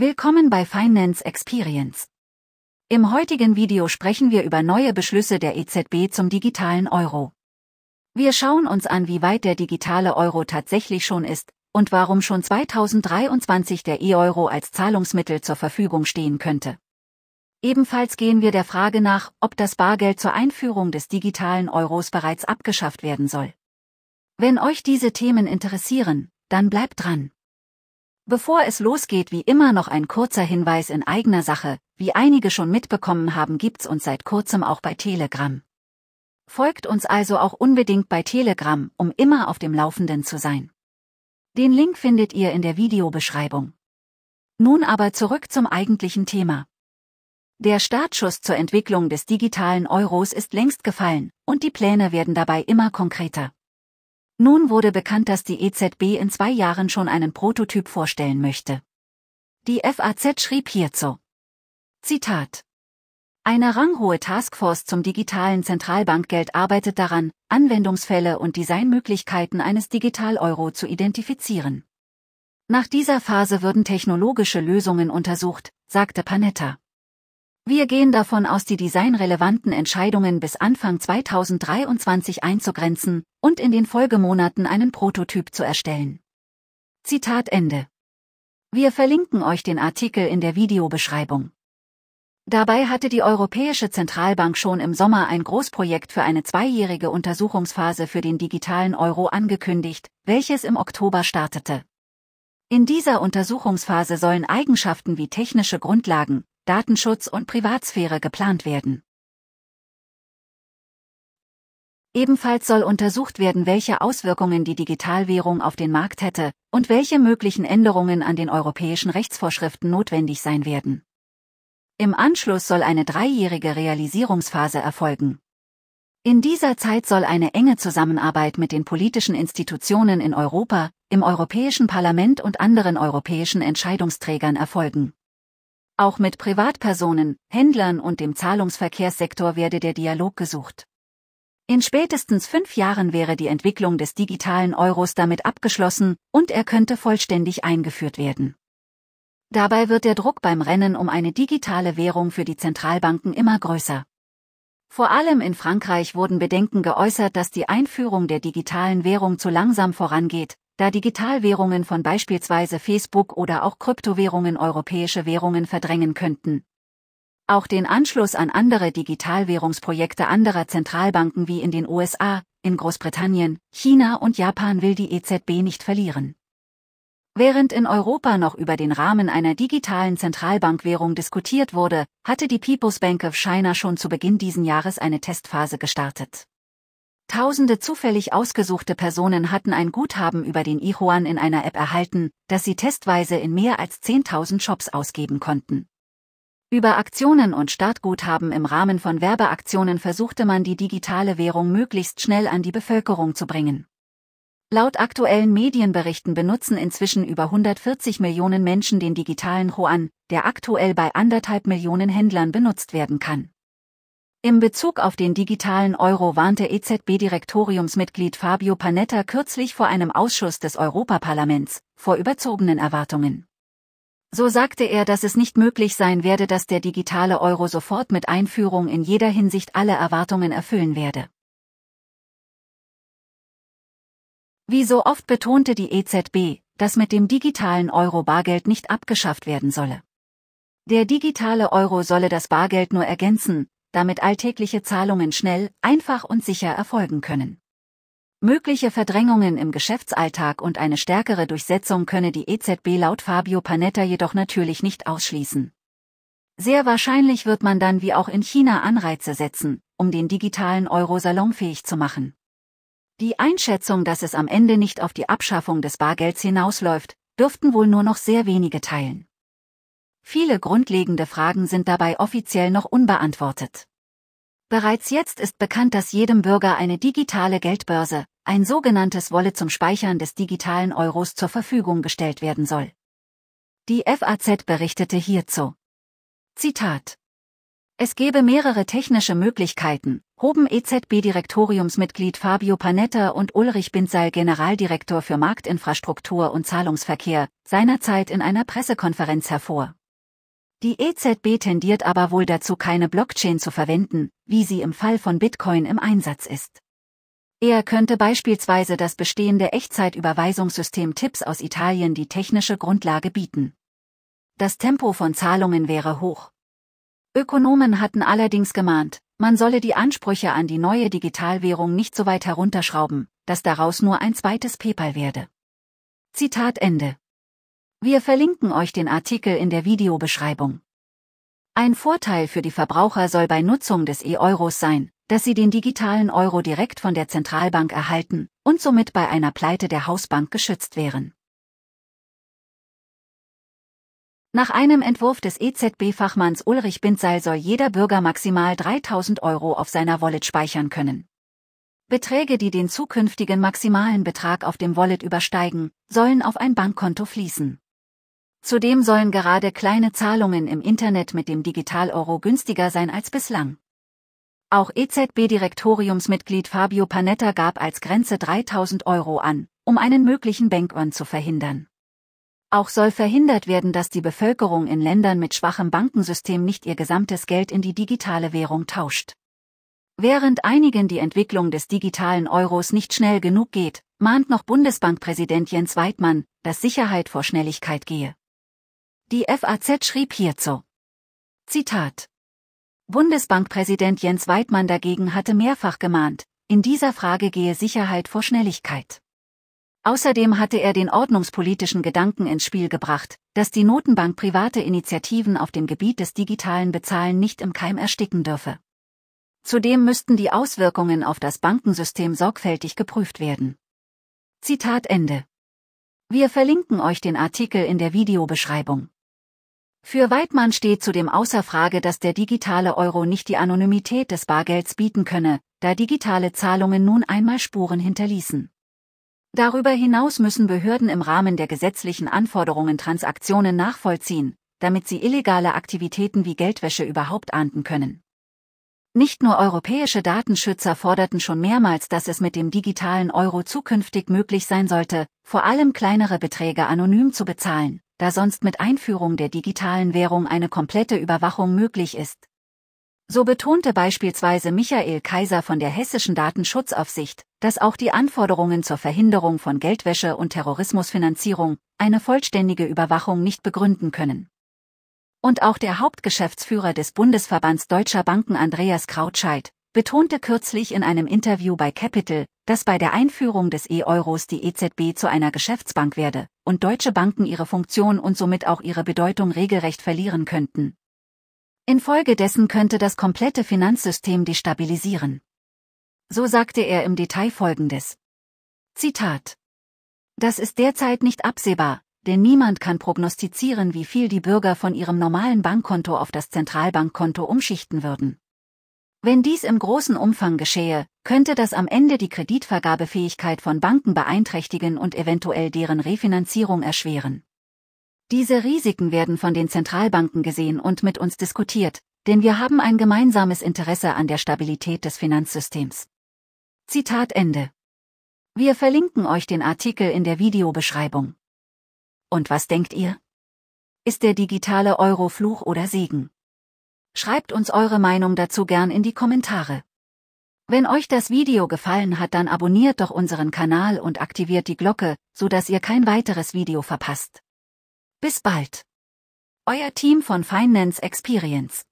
Willkommen bei Finance Experience. Im heutigen Video sprechen wir über neue Beschlüsse der EZB zum digitalen Euro. Wir schauen uns an, wie weit der digitale Euro tatsächlich schon ist und warum schon 2023 der E-Euro als Zahlungsmittel zur Verfügung stehen könnte. Ebenfalls gehen wir der Frage nach, ob das Bargeld zur Einführung des digitalen Euros bereits abgeschafft werden soll. Wenn euch diese Themen interessieren, dann bleibt dran. Bevor es losgeht wie immer noch ein kurzer Hinweis in eigener Sache, wie einige schon mitbekommen haben gibt's uns seit kurzem auch bei Telegram. Folgt uns also auch unbedingt bei Telegram, um immer auf dem Laufenden zu sein. Den Link findet ihr in der Videobeschreibung. Nun aber zurück zum eigentlichen Thema. Der Startschuss zur Entwicklung des digitalen Euros ist längst gefallen, und die Pläne werden dabei immer konkreter. Nun wurde bekannt, dass die EZB in zwei Jahren schon einen Prototyp vorstellen möchte. Die FAZ schrieb hierzu. Zitat. Eine ranghohe Taskforce zum digitalen Zentralbankgeld arbeitet daran, Anwendungsfälle und Designmöglichkeiten eines Digital-Euro zu identifizieren. Nach dieser Phase würden technologische Lösungen untersucht, sagte Panetta. Wir gehen davon aus, die designrelevanten Entscheidungen bis Anfang 2023 einzugrenzen und in den Folgemonaten einen Prototyp zu erstellen. Zitat Ende. Wir verlinken euch den Artikel in der Videobeschreibung. Dabei hatte die Europäische Zentralbank schon im Sommer ein Großprojekt für eine zweijährige Untersuchungsphase für den digitalen Euro angekündigt, welches im Oktober startete. In dieser Untersuchungsphase sollen Eigenschaften wie technische Grundlagen, Datenschutz und Privatsphäre geplant werden. Ebenfalls soll untersucht werden, welche Auswirkungen die Digitalwährung auf den Markt hätte und welche möglichen Änderungen an den europäischen Rechtsvorschriften notwendig sein werden. Im Anschluss soll eine dreijährige Realisierungsphase erfolgen. In dieser Zeit soll eine enge Zusammenarbeit mit den politischen Institutionen in Europa, im Europäischen Parlament und anderen europäischen Entscheidungsträgern erfolgen. Auch mit Privatpersonen, Händlern und dem Zahlungsverkehrssektor werde der Dialog gesucht. In spätestens fünf Jahren wäre die Entwicklung des digitalen Euros damit abgeschlossen und er könnte vollständig eingeführt werden. Dabei wird der Druck beim Rennen um eine digitale Währung für die Zentralbanken immer größer. Vor allem in Frankreich wurden Bedenken geäußert, dass die Einführung der digitalen Währung zu langsam vorangeht, da Digitalwährungen von beispielsweise Facebook oder auch Kryptowährungen europäische Währungen verdrängen könnten. Auch den Anschluss an andere Digitalwährungsprojekte anderer Zentralbanken wie in den USA, in Großbritannien, China und Japan will die EZB nicht verlieren. Während in Europa noch über den Rahmen einer digitalen Zentralbankwährung diskutiert wurde, hatte die People's Bank of China schon zu Beginn diesen Jahres eine Testphase gestartet. Tausende zufällig ausgesuchte Personen hatten ein Guthaben über den Ihuan in einer App erhalten, das sie testweise in mehr als 10.000 Shops ausgeben konnten. Über Aktionen und Startguthaben im Rahmen von Werbeaktionen versuchte man die digitale Währung möglichst schnell an die Bevölkerung zu bringen. Laut aktuellen Medienberichten benutzen inzwischen über 140 Millionen Menschen den digitalen Huan, der aktuell bei anderthalb Millionen Händlern benutzt werden kann. Im Bezug auf den digitalen Euro warnte EZB-Direktoriumsmitglied Fabio Panetta kürzlich vor einem Ausschuss des Europaparlaments vor überzogenen Erwartungen. So sagte er, dass es nicht möglich sein werde, dass der digitale Euro sofort mit Einführung in jeder Hinsicht alle Erwartungen erfüllen werde. Wie so oft betonte die EZB, dass mit dem digitalen Euro Bargeld nicht abgeschafft werden solle. Der digitale Euro solle das Bargeld nur ergänzen, damit alltägliche Zahlungen schnell, einfach und sicher erfolgen können. Mögliche Verdrängungen im Geschäftsalltag und eine stärkere Durchsetzung könne die EZB laut Fabio Panetta jedoch natürlich nicht ausschließen. Sehr wahrscheinlich wird man dann wie auch in China Anreize setzen, um den digitalen Euro salonfähig zu machen. Die Einschätzung, dass es am Ende nicht auf die Abschaffung des Bargelds hinausläuft, dürften wohl nur noch sehr wenige teilen. Viele grundlegende Fragen sind dabei offiziell noch unbeantwortet. Bereits jetzt ist bekannt, dass jedem Bürger eine digitale Geldbörse, ein sogenanntes Wolle zum Speichern des digitalen Euros zur Verfügung gestellt werden soll. Die FAZ berichtete hierzu. Zitat. Es gebe mehrere technische Möglichkeiten, hoben EZB-Direktoriumsmitglied Fabio Panetta und Ulrich Binzal Generaldirektor für Marktinfrastruktur und Zahlungsverkehr seinerzeit in einer Pressekonferenz hervor. Die EZB tendiert aber wohl dazu, keine Blockchain zu verwenden, wie sie im Fall von Bitcoin im Einsatz ist. Er könnte beispielsweise das bestehende Echtzeitüberweisungssystem TIPS aus Italien die technische Grundlage bieten. Das Tempo von Zahlungen wäre hoch. Ökonomen hatten allerdings gemahnt, man solle die Ansprüche an die neue Digitalwährung nicht so weit herunterschrauben, dass daraus nur ein zweites PayPal werde. Zitat Ende. Wir verlinken euch den Artikel in der Videobeschreibung. Ein Vorteil für die Verbraucher soll bei Nutzung des E-Euros sein, dass sie den digitalen Euro direkt von der Zentralbank erhalten und somit bei einer Pleite der Hausbank geschützt wären. Nach einem Entwurf des EZB-Fachmanns Ulrich Binzal soll jeder Bürger maximal 3000 Euro auf seiner Wallet speichern können. Beträge, die den zukünftigen maximalen Betrag auf dem Wallet übersteigen, sollen auf ein Bankkonto fließen. Zudem sollen gerade kleine Zahlungen im Internet mit dem Digital-Euro günstiger sein als bislang. Auch EZB-Direktoriumsmitglied Fabio Panetta gab als Grenze 3000 Euro an, um einen möglichen Bankrun zu verhindern. Auch soll verhindert werden, dass die Bevölkerung in Ländern mit schwachem Bankensystem nicht ihr gesamtes Geld in die digitale Währung tauscht. Während einigen die Entwicklung des digitalen Euros nicht schnell genug geht, mahnt noch Bundesbankpräsident Jens Weidmann, dass Sicherheit vor Schnelligkeit gehe. Die FAZ schrieb hierzu. Zitat. Bundesbankpräsident Jens Weidmann dagegen hatte mehrfach gemahnt, in dieser Frage gehe Sicherheit vor Schnelligkeit. Außerdem hatte er den ordnungspolitischen Gedanken ins Spiel gebracht, dass die Notenbank private Initiativen auf dem Gebiet des digitalen Bezahlen nicht im Keim ersticken dürfe. Zudem müssten die Auswirkungen auf das Bankensystem sorgfältig geprüft werden. Zitat Ende. Wir verlinken euch den Artikel in der Videobeschreibung. Für Weidmann steht zudem außer Frage, dass der digitale Euro nicht die Anonymität des Bargelds bieten könne, da digitale Zahlungen nun einmal Spuren hinterließen. Darüber hinaus müssen Behörden im Rahmen der gesetzlichen Anforderungen Transaktionen nachvollziehen, damit sie illegale Aktivitäten wie Geldwäsche überhaupt ahnden können. Nicht nur europäische Datenschützer forderten schon mehrmals, dass es mit dem digitalen Euro zukünftig möglich sein sollte, vor allem kleinere Beträge anonym zu bezahlen da sonst mit Einführung der digitalen Währung eine komplette Überwachung möglich ist. So betonte beispielsweise Michael Kaiser von der hessischen Datenschutzaufsicht, dass auch die Anforderungen zur Verhinderung von Geldwäsche und Terrorismusfinanzierung eine vollständige Überwachung nicht begründen können. Und auch der Hauptgeschäftsführer des Bundesverbands Deutscher Banken Andreas Krautscheid betonte kürzlich in einem Interview bei Capital, dass bei der Einführung des E-Euros die EZB zu einer Geschäftsbank werde, und deutsche Banken ihre Funktion und somit auch ihre Bedeutung regelrecht verlieren könnten. Infolgedessen könnte das komplette Finanzsystem destabilisieren. So sagte er im Detail Folgendes. Zitat. Das ist derzeit nicht absehbar, denn niemand kann prognostizieren, wie viel die Bürger von ihrem normalen Bankkonto auf das Zentralbankkonto umschichten würden. Wenn dies im großen Umfang geschehe, könnte das am Ende die Kreditvergabefähigkeit von Banken beeinträchtigen und eventuell deren Refinanzierung erschweren. Diese Risiken werden von den Zentralbanken gesehen und mit uns diskutiert, denn wir haben ein gemeinsames Interesse an der Stabilität des Finanzsystems. Zitat Ende. Wir verlinken euch den Artikel in der Videobeschreibung. Und was denkt ihr? Ist der digitale Euro Fluch oder Segen? Schreibt uns eure Meinung dazu gern in die Kommentare. Wenn euch das Video gefallen hat, dann abonniert doch unseren Kanal und aktiviert die Glocke, so dass ihr kein weiteres Video verpasst. Bis bald. Euer Team von Finance Experience.